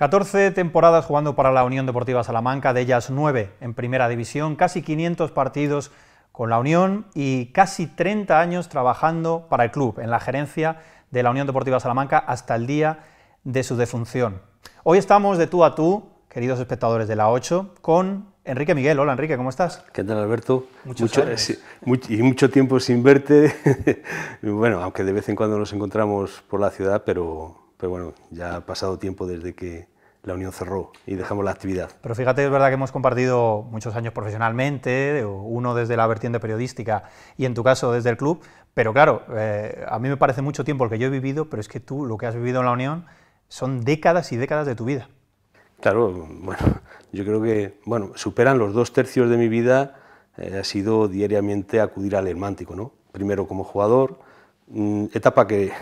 14 temporadas jugando para la Unión Deportiva Salamanca, de ellas 9 en Primera División, casi 500 partidos con la Unión y casi 30 años trabajando para el club, en la gerencia de la Unión Deportiva Salamanca hasta el día de su defunción. Hoy estamos de tú a tú, queridos espectadores de la 8, con Enrique Miguel. Hola Enrique, ¿cómo estás? ¿Qué tal Alberto? Muchas mucho, y mucho tiempo sin verte. bueno, aunque de vez en cuando nos encontramos por la ciudad, pero pero bueno, ya ha pasado tiempo desde que la unión cerró y dejamos la actividad. Pero fíjate, es verdad que hemos compartido muchos años profesionalmente, uno desde la vertiente periodística y en tu caso desde el club, pero claro, eh, a mí me parece mucho tiempo el que yo he vivido, pero es que tú lo que has vivido en la unión son décadas y décadas de tu vida. Claro, bueno, yo creo que, bueno, superan los dos tercios de mi vida, eh, ha sido diariamente acudir al Hermántico, ¿no? Primero como jugador, Mm, etapa que,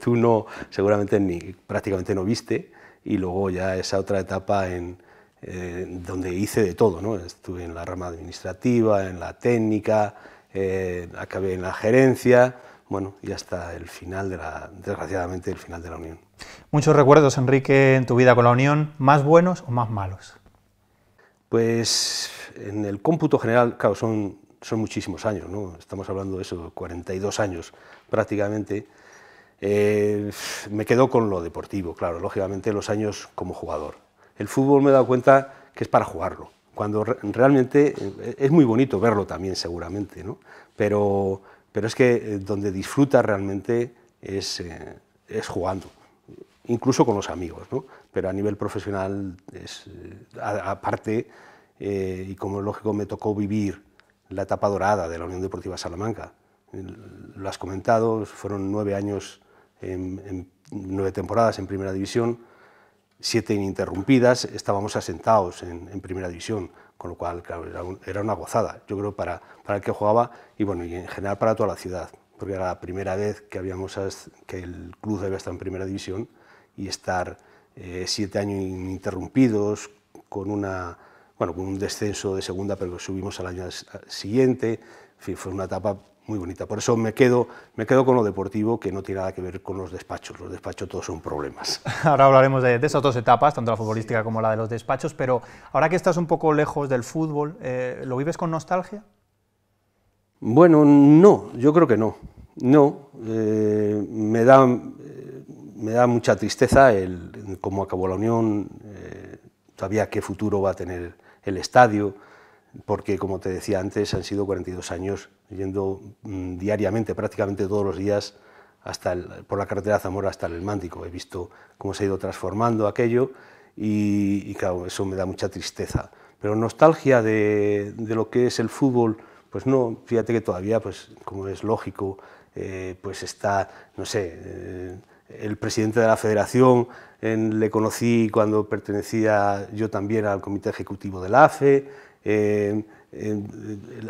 tú no, seguramente ni prácticamente no viste, y luego ya esa otra etapa en, eh, donde hice de todo, ¿no? estuve en la rama administrativa, en la técnica, eh, acabé en la gerencia, bueno, y hasta el final de la, desgraciadamente, el final de la Unión. Muchos recuerdos, Enrique, en tu vida con la Unión, ¿más buenos o más malos? Pues en el cómputo general, claro, son son muchísimos años, ¿no? estamos hablando de eso, 42 años prácticamente. Eh, me quedo con lo deportivo, claro, lógicamente los años como jugador. El fútbol me he dado cuenta que es para jugarlo, cuando realmente eh, es muy bonito verlo también seguramente, pero, pero es que eh, donde disfruta realmente es, es jugando incluso con los amigos, pero a nivel profesional es aparte y como lógico me tocó vivir la etapa dorada de la Unión Deportiva Salamanca. Lo has comentado, fueron nueve años, nueve temporadas en Primera División, siete ininterrumpidas, estábamos asentados en, Primera División, con lo cual, era, una gozada, yo creo, para, para el que jugaba y, bueno, y en general para toda la ciudad, porque era la primera vez que, habíamos, que el club había estado en Primera División y estar eh, siete años ininterrumpidos con una bueno, con un descenso de segunda, pero subimos al año siguiente, en fin, fue una etapa muy bonita. Por eso me quedo, me quedo con lo deportivo, que no tiene nada que ver con los despachos. Los despachos todos son problemas. Ahora hablaremos de, esas dos etapas, tanto la futbolística como la de los despachos, pero ahora que estás un poco lejos del fútbol, eh, ¿lo vives con nostalgia? Bueno, no, yo creo que no. No, eh, me, da, eh, me da mucha tristeza el, cómo acabó la Unión, todavía qué futuro va a tener el estadio, porque como te decía antes, han sido 42 años yendo mm, diariamente, prácticamente todos los días, hasta por la carretera Zamora hasta el Mántico. He visto cómo se ha ido transformando aquello y, claro, eso me da mucha tristeza. Pero nostalgia de, lo que es el fútbol, pues no, fíjate que todavía, pues como es lógico, eh, pues está, no sé, eh, el presidente de la federación le conocí cuando pertenecía yo también al comité ejecutivo del AFE.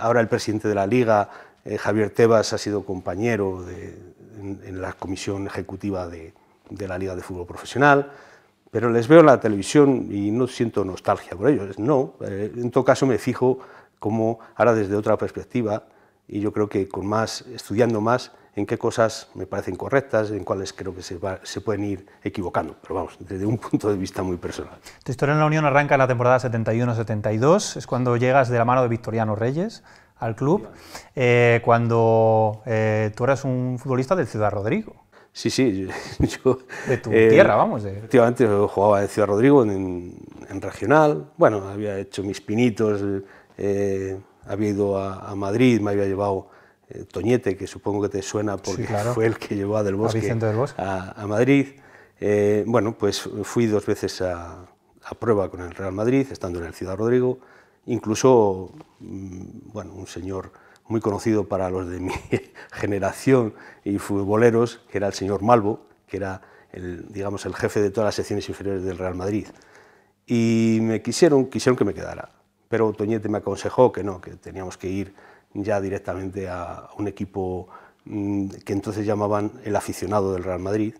ahora el presidente de la Liga, eh, Javier Tebas, ha sido compañero en, la comisión ejecutiva de, de, la Liga de Fútbol Profesional. Pero les veo en la televisión y no siento nostalgia por ellos. No, eh, en todo caso me fijo como ahora desde otra perspectiva y yo creo que con más, estudiando más, en qué cosas me parecen correctas, en cuáles creo que se, pueden ir equivocando, pero vamos, desde un punto de vista muy personal. Tu historia en la Unión arranca en la temporada 71-72, es cuando llegas de la mano de Victoriano Reyes al club, eh, cuando eh, tú eras un futbolista del Ciudad Rodrigo. Sí, sí, De tu eh, tierra, vamos. Efectivamente, yo jugaba en Ciudad Rodrigo, en, regional, bueno, había hecho mis pinitos, había ido a Madrid, me había llevado eh, Toñete, que supongo que te suena porque fue el que llevó a Del Bosque a, a, Madrid. Eh, bueno, pues fui dos veces a, prueba con el Real Madrid, estando en el Ciudad Rodrigo. Incluso, mm, bueno, un señor muy conocido para los de mi generación y futboleros, que era el señor Malvo, que era el, digamos, el jefe de todas las secciones inferiores del Real Madrid. Y me quisieron, quisieron que me quedara, pero Toñete me aconsejó que no, que teníamos que ir ya directamente a un equipo mm, que entonces llamaban el aficionado del Real Madrid.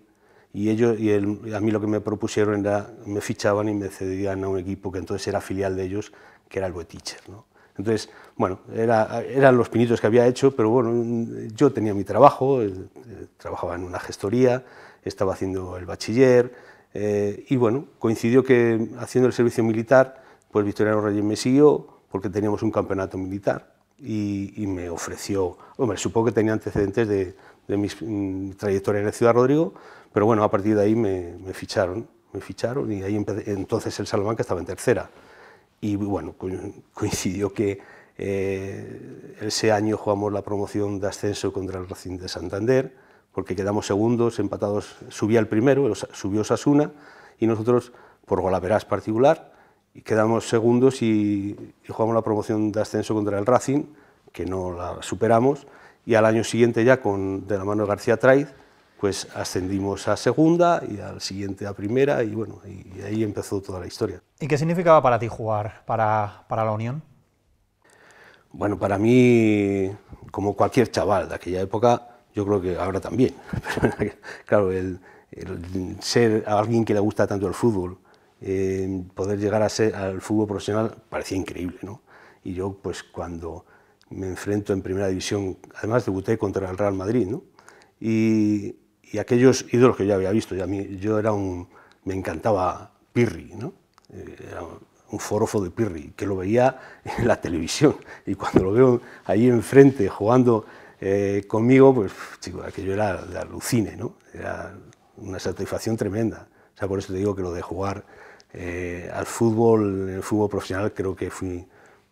Y, ellos, y a mí lo que me propusieron era, me fichaban y me cedían a un equipo que entonces era filial de ellos, que era el Boeticher. ¿no? Entonces, bueno, eran los pinitos que había hecho, pero bueno, yo tenía mi trabajo, eh, eh, trabajaba en una gestoría, estaba haciendo el bachiller, eh, y bueno, coincidió que haciendo el servicio militar, pues Victoriano Reyes me siguió, porque teníamos un campeonato militar, y, me ofreció, hombre, supongo que tenía antecedentes de, de mi, mm, trayectoria en el Ciudad Rodrigo, pero bueno, a partir de ahí me, ficharon, me ficharon y ahí entonces el Salamanca estaba en tercera. Y bueno, coincidió que eh, ese año jugamos la promoción de ascenso contra el Racing de Santander, porque quedamos segundos, empatados, subía el primero, subió Sasuna, y nosotros, por golaveras particular, quedamos segundos y, jugamos la promoción de ascenso contra el Racing, que no la superamos, y al año siguiente ya con, de la mano de García Traiz, pues ascendimos a segunda y al siguiente a primera y bueno, y, ahí empezó toda la historia. ¿Y qué significaba para ti jugar para, la Unión? Bueno, para mí, como cualquier chaval de aquella época, yo creo que ahora también. claro, el ser alguien que le gusta tanto el fútbol, eh, poder llegar a ser, al fútbol profesional parecía increíble. ¿no? Y yo, pues cuando me enfrento en primera división, además debuté contra el Real Madrid, ¿no? y, aquellos ídolos que yo había visto, yo, yo era un, me encantaba Pirri, ¿no? Eh, un forofo de Pirri, que lo veía en la televisión, y cuando lo veo ahí enfrente jugando eh, conmigo, pues chico, aquello era de alucine, ¿no? era una satisfacción tremenda. O sea, por eso te digo que lo de jugar eh, al fútbol, el fútbol profesional creo que fui,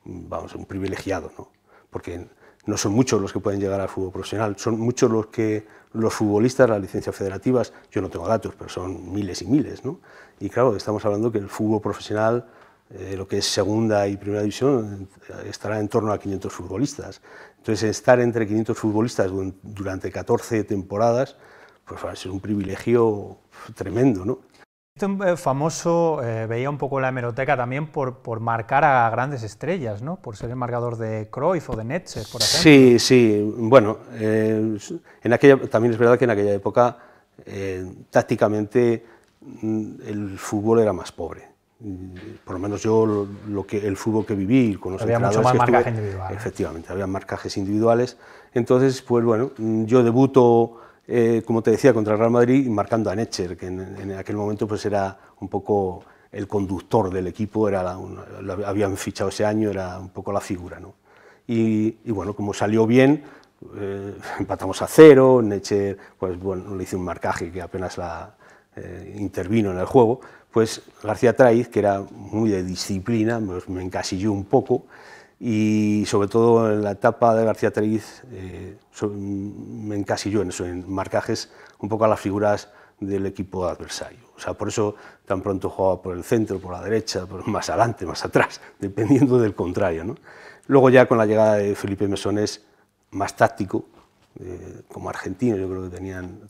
vamos, un privilegiado, ¿no? porque no son muchos los que pueden llegar al fútbol profesional, son muchos los que los futbolistas, las licencias federativas, yo no tengo datos, pero son miles y miles, ¿no? Y claro, estamos hablando que el fútbol profesional, eh, lo que es segunda y primera división, estará en torno a 500 futbolistas. Entonces, estar entre 500 futbolistas durante 14 temporadas, pues va a ser un privilegio tremendo, ¿no? Este famoso eh, veía un poco la hemeroteca también por, por, marcar a grandes estrellas, ¿no? Por ser el marcador de Cruyff o de Netzer, por ejemplo. Sí, sí. Bueno, eh, en aquella, también es verdad que en aquella época tácticamente mm, el fútbol era más pobre. Mm, por lo menos yo lo, que el fútbol que viví con los había mucho más marcaje individual. Efectivamente, había marcajes individuales. Entonces, pues bueno, mm, yo debuto eh, como te decía, contra el Real Madrid, marcando a Netcher, que en, aquel momento pues era un poco el conductor del equipo, era lo habían fichado ese año, era un poco la figura. ¿no? Y, bueno, como salió bien, eh, empatamos a cero, Netcher pues, bueno, le hizo un marcaje que apenas la, eh, intervino en el juego, pues García Traiz, que era muy de disciplina, pues, me encasilló un poco y sobre todo en la etapa de García Teriz eh, me encasilló en eso, en marcajes un poco a las figuras del equipo adversario. O por eso tan pronto jugaba por el centro, por la derecha, más adelante, más atrás, dependiendo del contrario. Luego ya con la llegada de Felipe Mesones, más táctico, eh, como argentino, yo creo que tenían,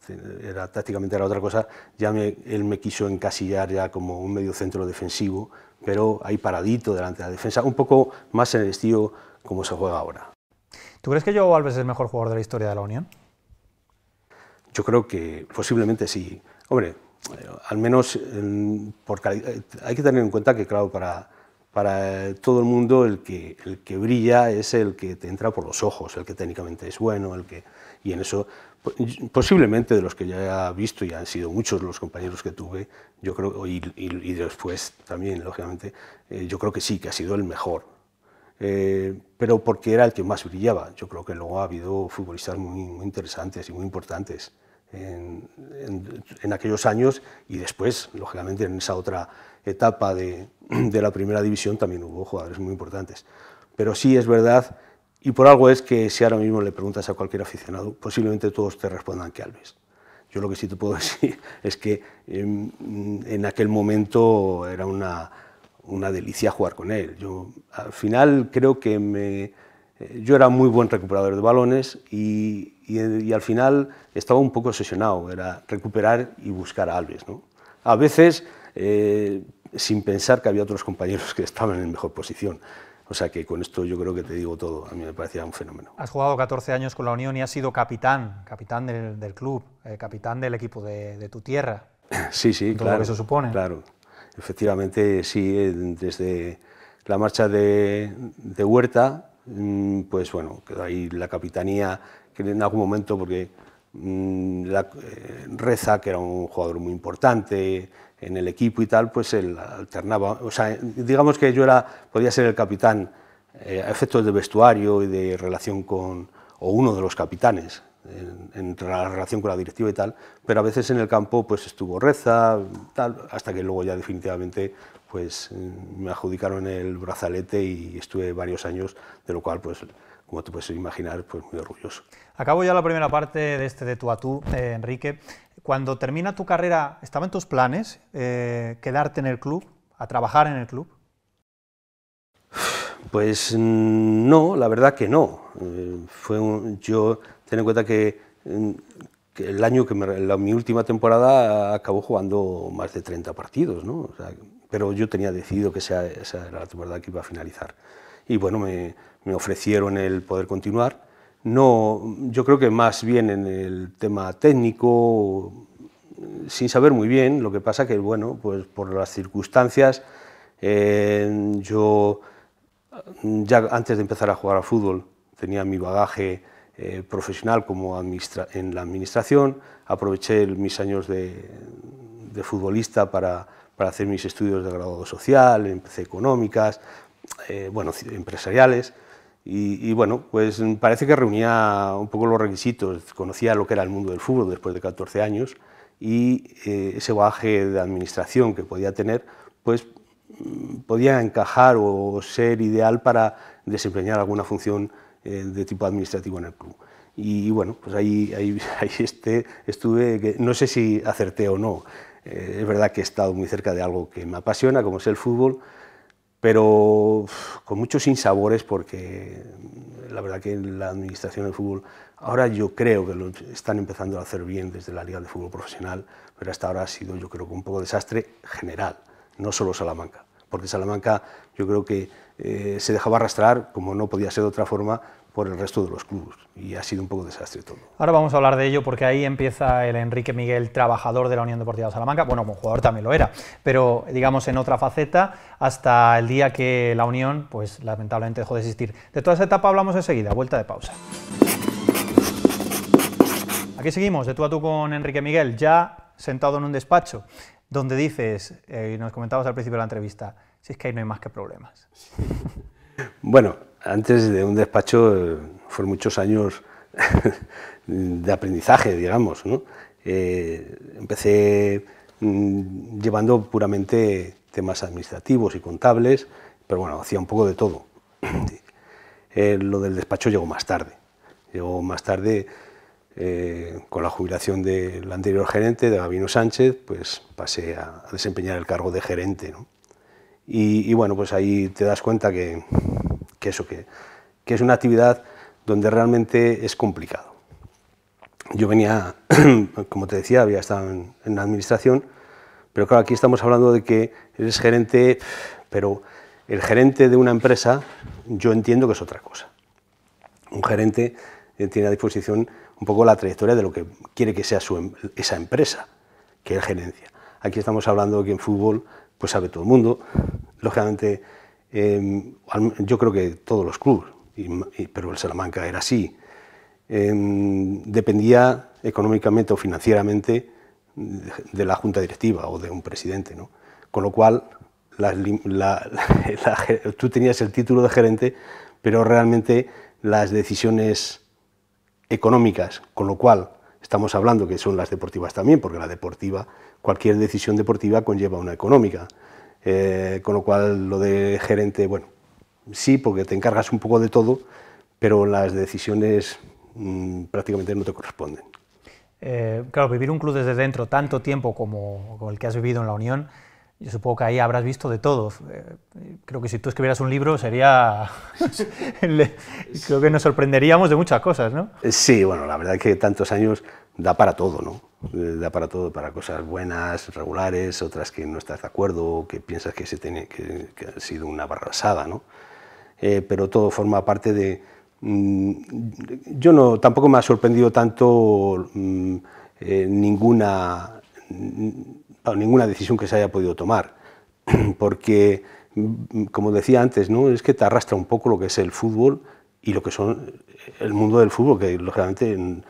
era tácticamente era otra cosa, ya él me quiso encasillar ya como un medio centro defensivo, pero ahí paradito delante de la defensa, un poco más en el estilo como se juega ahora. ¿Tú crees que Joao Alves es el mejor jugador de la historia de la Unión? Yo creo que posiblemente sí. Hombre, eh, al menos eh, hay que tener en cuenta que, claro, para para todo el mundo el que, el que brilla es el que te entra por los ojos, el que técnicamente es bueno, el que... Y en eso, posiblemente de los que ya he visto, y han sido muchos los compañeros que tuve, yo creo, y, y, después también, lógicamente, eh, yo creo que sí, que ha sido el mejor. Eh, pero porque era el que más brillaba. Yo creo que luego ha habido futbolistas muy, muy interesantes y muy importantes en, aquellos años y después, lógicamente, en esa otra etapa de, la primera división también hubo jugadores muy importantes. Pero sí es verdad, y por algo es que si ahora mismo le preguntas a cualquier aficionado, posiblemente todos te respondan que Alves. Yo lo que sí te puedo decir es que en, em, en aquel momento era una, una delicia jugar con él. Yo al final creo que me, eh, yo era muy buen recuperador de balones y, y, al final estaba un poco obsesionado, era recuperar y buscar a Alves. ¿no? A veces eh, sin pensar que había otros compañeros que estaban en mejor posición. O sea que con esto yo creo que te digo todo, a mí me parecía un fenómeno. Has jugado 14 años con la Unión y has sido capitán, capitán del, club, eh, capitán del equipo de, tu tierra. Sí, sí, claro. que eso supone. Claro, efectivamente, sí, eh, desde la marcha de, de Huerta, mm, pues bueno, quedó ahí la capitanía que en algún momento, porque mm, eh, Reza, que era un jugador muy importante en el equipo y tal, pues él alternaba. O sea, digamos que yo era, podía ser el capitán eh, a efectos de vestuario y de relación con, o uno de los capitanes, entre en la relación con la directiva y tal, pero a veces en el campo pues estuvo Reza, hasta que luego ya definitivamente pues mm, me adjudicaron el brazalete y estuve varios años, de lo cual pues como te puedes imaginar pues muy orgulloso. Acabo ya la primera parte de este de tú a tú, Enrique. Cuando termina tu carrera, ¿estaba en tus planes eh, quedarte en el club, a trabajar en el club? Pues no, la verdad que no. Eh, fue un, yo, ten en cuenta que, mm, que el año que mi última temporada acabó jugando más de 30 partidos, ¿no? pero yo tenía decidido que esa era la temporada que iba a finalizar. Y bueno, me, me ofrecieron el poder continuar no, yo creo que más bien en el tema técnico, sin saber muy bien, lo que pasa que, bueno, pues por las circunstancias, eh, yo ya antes de empezar a jugar al fútbol tenía mi bagaje eh, profesional como en la administración, aproveché mis años de, futbolista para, hacer mis estudios de graduado social, empecé económicas, eh, bueno, empresariales, y, bueno, pues mm, parece que reunía un poco los requisitos, conocía lo que era el mundo del fútbol después de 14 años y eh, ese bagaje de administración que podía tener, pues mm, podía encajar o ser ideal para desempeñar alguna función eh, de tipo administrativo en el club. Y, bueno, pues ahí, este, estuve, no sé si acerté o no, eh, es verdad que he estado muy cerca de algo que me apasiona, como es el fútbol, pero con muchos sinsabores porque mm, la verdad que la administración del fútbol ahora yo creo que lo están empezando a hacer bien desde la Liga de Fútbol Profesional, pero hasta ahora ha sido yo creo que un poco desastre general, no solo Salamanca, porque Salamanca yo creo que eh, se dejaba arrastrar, como no podía ser de otra forma, por el resto de los clubes y ha sido un poco desastre todo. Ahora vamos a hablar de ello porque ahí empieza el Enrique Miguel, trabajador de la Unión Deportiva de Salamanca, bueno, como jugador también lo era, pero digamos en otra faceta hasta el día que la Unión, pues lamentablemente dejó de existir. De toda esa etapa hablamos enseguida, vuelta de pausa. Aquí seguimos, de tú a tú con Enrique Miguel, ya sentado en un despacho, donde dices, eh, y nos comentabas al principio de la entrevista, si es que ahí no hay más que problemas. Bueno, antes de un despacho eh, fueron muchos años de aprendizaje, digamos. Eh, empecé mm, llevando puramente temas administrativos y contables, pero bueno, hacía un poco de todo. Eh, lo del despacho llegó más tarde. Llegó más tarde con la jubilación del anterior gerente, de Gabino Sánchez, pues pasé a, desempeñar el cargo de gerente. Y, y bueno, pues ahí te das cuenta que que eso, que, que es una actividad donde realmente es complicado. Yo venía, como te decía, había estado en, la administración, pero claro, aquí estamos hablando de que eres gerente, pero el gerente de una empresa yo entiendo que es otra cosa. Un gerente eh, tiene a disposición un poco la trayectoria de lo que quiere que sea em, esa empresa, que es gerencia. Aquí estamos hablando de que en fútbol pues sabe todo el mundo, lógicamente Em, yo creo que todos los clubes, pero el Salamanca era así. Em, dependía económicamente o financieramente de, la junta directiva o de un presidente. ¿no? Con lo cual, tú tenías el título de gerente, pero realmente las decisiones económicas, con lo cual estamos hablando que son las deportivas también, porque la deportiva, cualquier decisión deportiva conlleva una económica. Eh, con lo cual lo de gerente, bueno, sí, porque te encargas un poco de todo, pero las decisiones mm, prácticamente no te corresponden. Eh, claro, vivir un club desde dentro tanto tiempo como, el que has vivido en la Unión, yo supongo que ahí habrás visto de todo. Eh, creo que si tú escribieras un libro sería... creo que nos sorprenderíamos de muchas cosas, ¿no? Sí, bueno, la verdad es que tantos años da para todo, ¿no? Eh, da para todo, para cosas buenas, regulares, otras que no estás de acuerdo, que piensas que, se que, ha sido una barrasada, ¿no? Eh, pero todo forma parte de... Mm, yo no, tampoco me ha sorprendido tanto mm, eh, ninguna, mm, ninguna decisión que se haya podido tomar, porque, como decía antes, ¿no? es que te arrastra un poco lo que es el fútbol y lo que son el mundo del fútbol, que lógicamente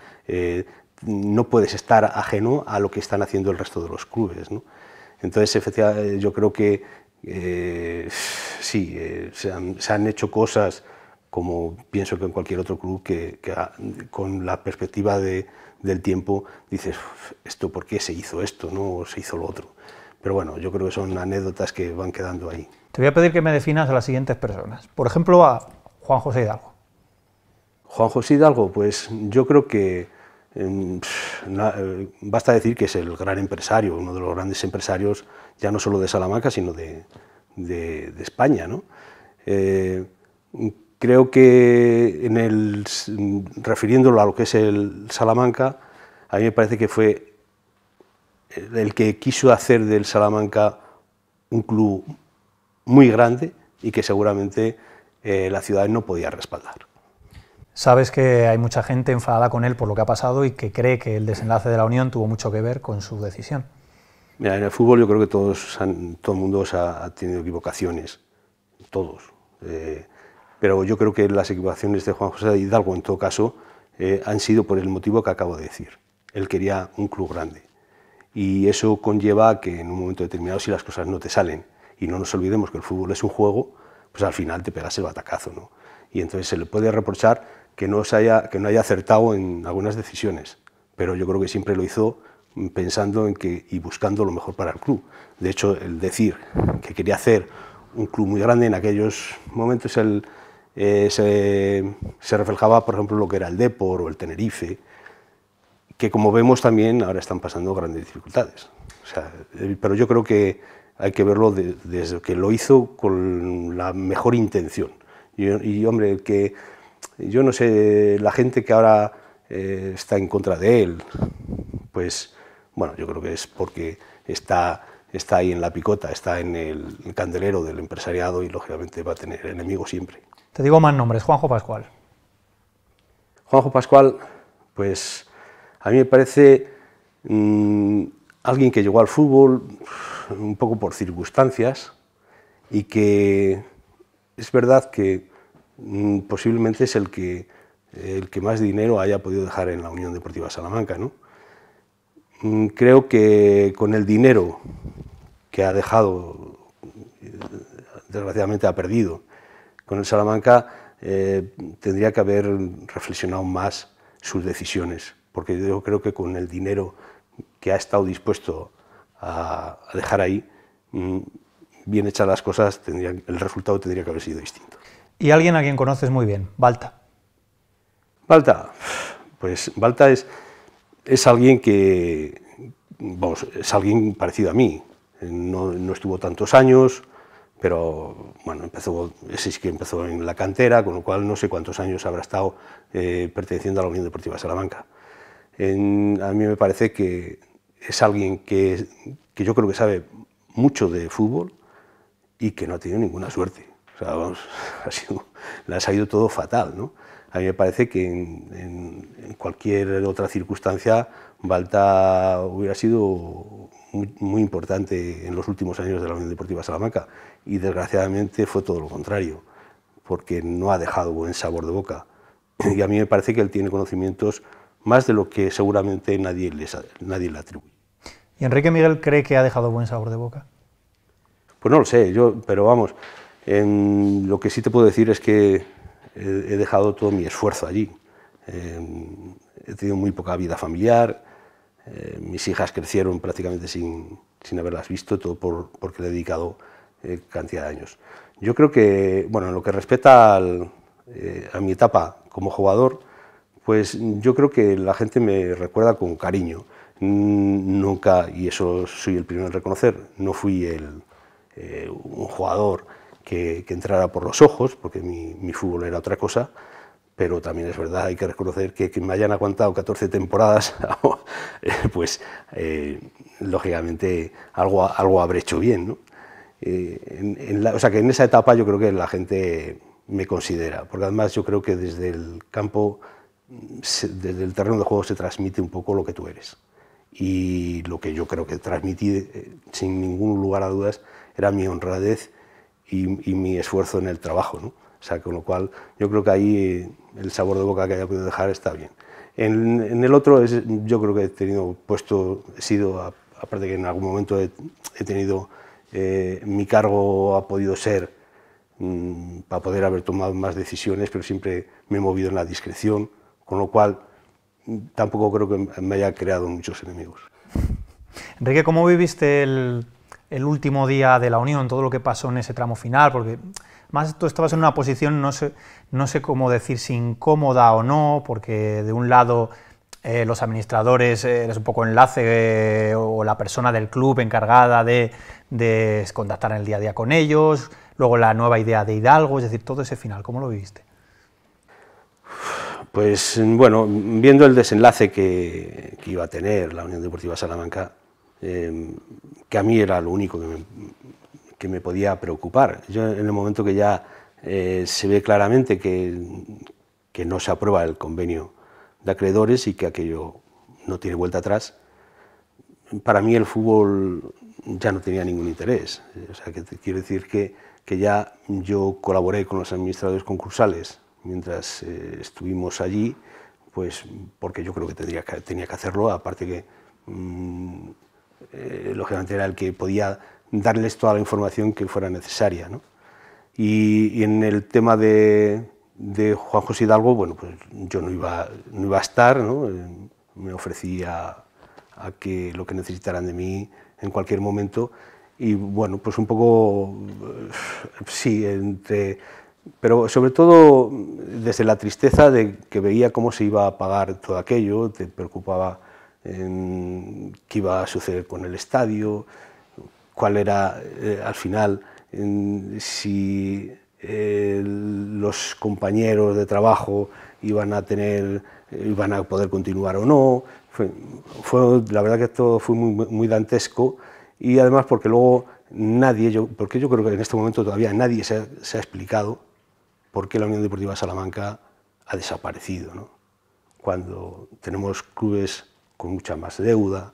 no puedes estar ajeno a lo que están haciendo el resto de los clubes. Entonces, efectivamente, eh, yo creo que eh, sí, eh, se, han, hecho cosas, como pienso que en cualquier otro club, que, con la perspectiva del tiempo dices, esto, ¿por qué se hizo esto? ¿no? O se hizo lo otro. Pero bueno, yo creo que son anécdotas que van quedando ahí. Te voy a pedir que me definas a las siguientes personas. Por ejemplo, a Juan José Hidalgo. Juan José Hidalgo, pues yo creo que eh, basta decir que es el gran empresario, uno de los grandes empresarios, ya no solo de Salamanca, sino de, España. Eh, creo que, refiriéndolo a lo que es el Salamanca, a mí me parece que fue el que quiso hacer del Salamanca un club muy grande y que seguramente eh, la ciudad no podía respaldar. Sabes que hay mucha gente enfadada con él por lo que ha pasado y que cree que el desenlace de la unión tuvo mucho que ver con su decisión. en el fútbol yo creo que todos todo el mundo ha, tenido equivocaciones, todos. Eh, pero yo creo que las equivocaciones de Juan José Hidalgo, en todo caso, eh, han sido por el motivo que acabo de decir. Él quería un club grande. Y eso conlleva que en un momento determinado, si las cosas no te salen, y no nos olvidemos que el fútbol es un juego, pues al final te pegas el batacazo. Y entonces se le puede reprochar que no, haya, que no haya acertado en algunas decisiones, pero yo creo que siempre lo hizo pensando en que y buscando lo mejor para el club. De hecho, el decir que quería hacer un club muy grande en aquellos momentos eh, se, se, reflejaba, por ejemplo, lo que era el Depor o el Tenerife, que como vemos también ahora están pasando grandes dificultades. Eh, pero yo creo que hay que verlo desde que lo hizo con la mejor intención. y, hombre, que yo no sé, la gente que ahora eh, está en contra de él, pues bueno, yo creo que es porque está, está ahí en la picota, está en el, candelero del empresariado y lógicamente va a tener enemigos siempre. Te digo más nombres, Juanjo Pascual. Juanjo Pascual, pues a mí me parece mm, alguien que llegó al fútbol un poco por circunstancias y que es verdad que Mm, posiblemente es el que, el que más dinero haya podido dejar en la Unión Deportiva Salamanca. Mm, creo que con el dinero que ha dejado, desgraciadamente ha perdido, con el Salamanca eh, tendría que haber reflexionado más sus decisiones, porque yo creo que con el dinero que ha estado dispuesto a, dejar ahí, mm, bien hechas las cosas, el resultado tendría que haber sido distinto. Y alguien a quien conoces muy bien, Balta. Balta, pues Balta es, es alguien que, vamos, es alguien parecido a mí. No, estuvo tantos años, pero bueno, empezó, sí que empezó en la cantera, con lo cual no sé cuántos años habrá estado eh, perteneciendo a la Unión Deportiva Salamanca. a mí me parece que es alguien que yo creo que sabe mucho de fútbol y que no ha tenido ninguna suerte. O sea, vamos, ha sido, le ha salido todo fatal, ¿no? A mí me parece que en, cualquier otra circunstancia Balta hubiera sido muy, importante en los últimos años de la Unión Deportiva Salamanca y desgraciadamente fue todo lo contrario, porque no ha dejado buen sabor de boca. Y a mí me parece que él tiene conocimientos más de lo que seguramente nadie, nadie le atribuye. ¿Y Enrique Miguel cree que ha dejado buen sabor de boca? Pues no lo sé, yo, pero vamos, lo que sí te puedo decir es que he, dejado todo mi esfuerzo allí. Em, he tenido muy poca vida familiar, eh, mis hijas crecieron prácticamente sin, sin haberlas visto, todo por, porque le he dedicado eh, cantidad de años. Yo creo que, bueno, en lo que respecta eh, a mi etapa como jugador, pues yo creo que la gente me recuerda con cariño. Nunca, y eso soy el primero en reconocer, no fui el, un jugador que, entrara por los ojos, porque mi, fútbol era otra cosa, pero también es verdad, hay que reconocer que, que me hayan aguantado 14 temporadas, eh, pues eh, lógicamente algo, algo habré hecho bien. ¿no? Eh, en, o sea que en esa etapa yo creo que la gente me considera, porque además yo creo que desde el campo, desde el terreno de juego se transmite un poco lo que tú eres. Y lo que yo creo que transmití, sin ningún lugar a dudas, era mi honradez y, mi esfuerzo en el trabajo. ¿no? O sea, con lo cual yo creo que ahí el sabor de boca que haya podido dejar está bien. En, el otro es, yo creo que he tenido puesto, he sido, aparte que en algún momento he, tenido, eh, mi cargo ha podido ser mm, para poder haber tomado más decisiones, pero siempre me he movido en la discreción, con lo cual mm, tampoco creo que me haya creado muchos enemigos. Enrique, ¿cómo viviste el el último día de la Unión, todo lo que pasó en ese tramo final, porque más tú estabas en una posición, no sé, no sé cómo decir si incómoda o no, porque de un lado eh, los administradores eh, eres un poco enlace eh, o la persona del club encargada de, contactar en el día a día con ellos, luego la nueva idea de Hidalgo, es decir, todo ese final, ¿cómo lo viviste? Pues bueno, viendo el desenlace que iba a tener la Unión Deportiva Salamanca, Em, que a mí era lo único que me, podía preocupar. Yo en el momento que ya eh, se ve claramente que, que, no se aprueba el convenio de acreedores y que aquello no tiene vuelta atrás, para mí el fútbol ya no tenía ningún interés. O sea, quiero decir que, que, ya yo colaboré con los administradores concursales mientras eh, estuvimos allí, pues porque yo creo que, tenía que hacerlo, aparte que mm, eh, lógicamente era el que podía darles toda la información que fuera necesaria. ¿no? Y, en el tema de, Juan José Hidalgo, bueno, pues yo no iba, no iba a estar, ¿no? Eh, me ofrecía a que lo que necesitaran de mí en cualquier momento. Y bueno, pues un poco, eh, sí, entre, pero sobre todo desde la tristeza de que veía cómo se iba a pagar todo aquello, te preocupaba qué iba a suceder con el estadio, cuál era eh, al final, si eh, los compañeros de trabajo iban a tener, iban a poder continuar o no. Fue, la verdad que esto fue muy, dantesco y además porque luego nadie, porque yo creo que en este momento todavía nadie se ha, explicado por qué la Unión Deportiva Salamanca ha desaparecido. Cuando tenemos clubes con mucha más deuda,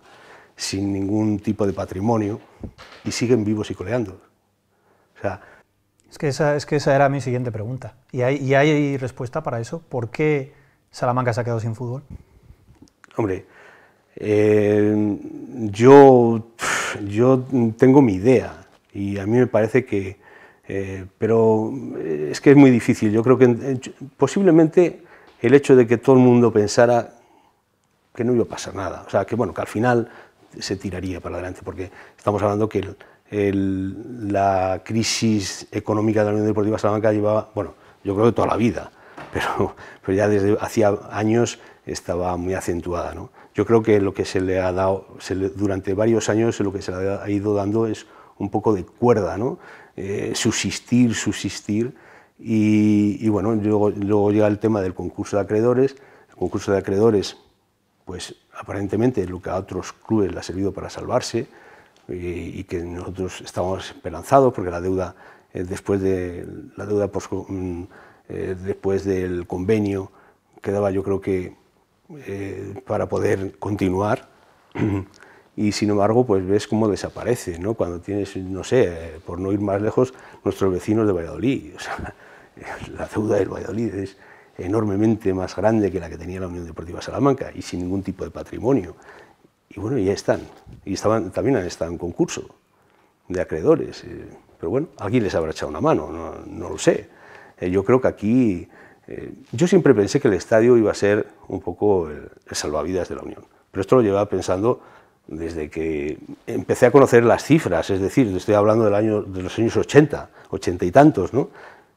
sin ningún tipo de patrimonio, y siguen vivos y coleando. O sea, es, que esa, es que esa era mi siguiente pregunta. ¿Y hay, hay respuesta para eso? ¿Por qué Salamanca se ha quedado sin fútbol? Hombre, eh, yo, yo tengo mi idea y a mí me parece que... Eh, pero eh, es que es muy difícil. Yo creo que posiblemente el hecho de que todo el mundo pensara que no iba a pasar nada. O sea, que bueno, que al final se tiraría para adelante, porque estamos hablando que la crisis económica de la Unión Deportiva Salamanca llevaba, bueno, yo creo que toda la vida, pero, pero ya desde hacía años estaba muy acentuada. ¿no? Yo creo que lo que se le ha dado, durante varios años, lo que se le ha ido dando es un poco de cuerda, ¿no? Eh, subsistir, subsistir. Y, bueno, luego, luego, llega el tema del concurso de acreedores. El concurso de acreedores pues aparentemente lo que a otros clubes le ha servido para salvarse eh, y, que nosotros estábamos esperanzados porque la deuda eh, después de la deuda mm, eh, después del convenio quedaba yo creo que para poder continuar y sin embargo pues ves cómo desaparece ¿no? cuando tienes no sé por no ir más lejos nuestros vecinos de Valladolid la deuda del Valladolid es enormemente más grande que la que tenía la Unión Deportiva Salamanca y sin ningún tipo de patrimonio. Y bueno, ya están. Y estaban, también han en concurso de acreedores. Eh, pero bueno, quién les habrá echado una mano, no, lo sé. Eh, yo creo que aquí... Eh, yo siempre pensé que el estadio iba a ser un poco el, salvavidas de la Unión. Pero esto lo llevaba pensando desde que empecé a conocer las cifras, es decir, estoy hablando del año, de los años 80, 80 y tantos, ¿no?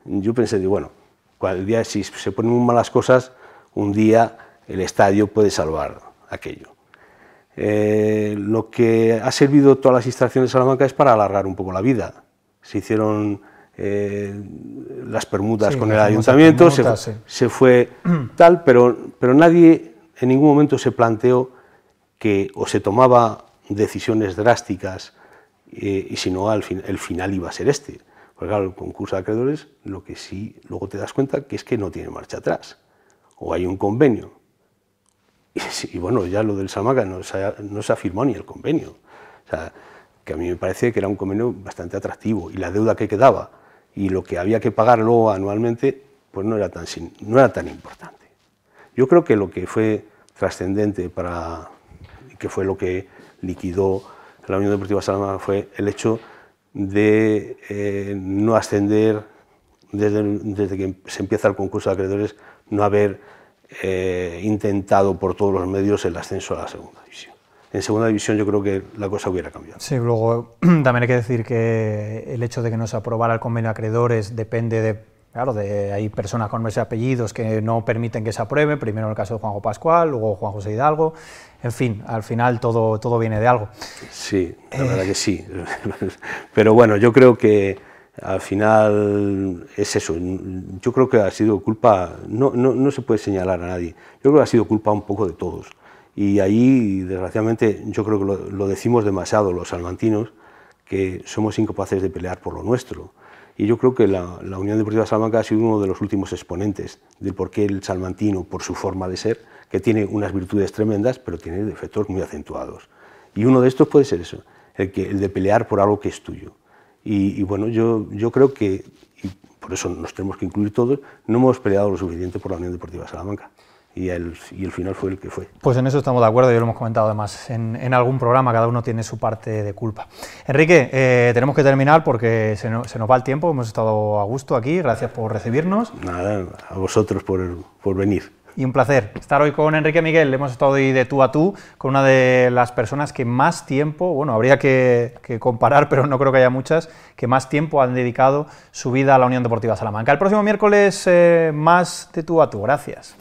Yo pensé, bueno, día, si se ponen muy malas cosas, un día el estadio puede salvar aquello. Eh, lo que ha servido todas las instalaciones de Salamanca es para alargar un poco la vida. Se hicieron eh, las permutas con el ayuntamiento, se, fue tal, pero, nadie en ningún momento se planteó que o se tomaba decisiones drásticas eh, y si no, el final iba a ser este. Porque claro, el concurso de acreedores lo que sí luego te das cuenta que es que no tiene marcha atrás. O hay un convenio. Y, bueno, ya lo del Samaca no se, ha, ni el convenio. O sea, que a mí me parece que era un convenio bastante atractivo. Y la deuda que quedaba y lo que había que pagar luego anualmente, pues no era tan, no era tan importante. Yo creo que lo que fue trascendente para, que fue lo que liquidó la Unión Deportiva Salamanca, fue el hecho de eh, no ascender desde, que se empieza el concurso de acreedores, no haber eh, intentado por todos los medios el ascenso a la segunda división. En segunda división yo creo que la cosa hubiera cambiado. Sí, luego también hay que decir que el hecho de que no se aprobara el convenio de acreedores depende de Claro, hay personas con nombres apellidos que no permiten que se apruebe, primero el caso de Juanjo Pascual, luego Juan José Hidalgo, en fin, al final todo, todo viene de algo. Sí, la eh. verdad que sí. Pero bueno, yo creo que al final es eso. Yo creo que ha sido culpa, no, no, no se puede señalar a nadie, yo creo que ha sido culpa un poco de todos. Y ahí, desgraciadamente, yo creo que lo, lo decimos demasiado los salmantinos, que somos incapaces de pelear por lo nuestro y yo creo que la, Unión Deportiva Salamanca ha sido uno de los últimos exponentes del por qué el salmantino, por su forma de ser, que tiene unas virtudes tremendas, pero tiene defectos muy acentuados. Y uno de estos puede ser eso, el, de pelear por algo que es tuyo. Y, bueno, yo, yo creo que, y por eso nos tenemos que incluir todos, no hemos peleado lo suficiente por la Unión Deportiva Salamanca y el, final fue el que fue. Pues en eso estamos de acuerdo, y lo hemos comentado además en, algún programa, cada uno tiene su parte de culpa. Enrique, eh, tenemos que terminar porque se, nos va el tiempo, hemos estado a gusto aquí, gracias por recibirnos. Nada, a vosotros por, venir. Y un placer estar hoy con Enrique Miguel. Hemos estado hoy de tú a tú con una de las personas que más tiempo, bueno, habría que, comparar, pero no creo que haya muchas, que más tiempo han dedicado su vida a la Unión Deportiva Salamanca. El próximo miércoles eh, más de tú a tú. Gracias.